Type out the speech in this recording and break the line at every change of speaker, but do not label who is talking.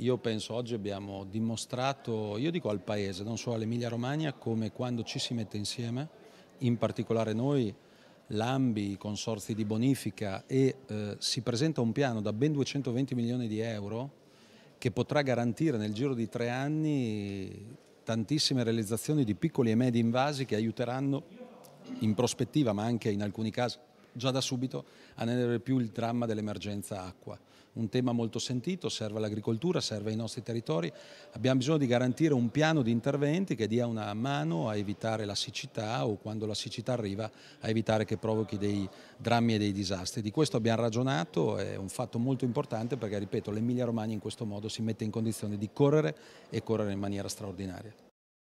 Io penso oggi abbiamo dimostrato, io dico al Paese, non solo all'Emilia Romagna, come quando ci si mette insieme, in particolare noi, l'AMBI, i consorzi di bonifica e eh, si presenta un piano da ben 220 milioni di euro che potrà garantire nel giro di tre anni tantissime realizzazioni di piccoli e medi invasi che aiuteranno in prospettiva, ma anche in alcuni casi già da subito a non più il dramma dell'emergenza acqua. Un tema molto sentito, serve all'agricoltura, serve ai nostri territori. Abbiamo bisogno di garantire un piano di interventi che dia una mano a evitare la siccità o quando la siccità arriva a evitare che provochi dei drammi e dei disastri. Di questo abbiamo ragionato, è un fatto molto importante perché, ripeto, l'Emilia Romagna in questo modo si mette in condizione di correre e correre in maniera straordinaria.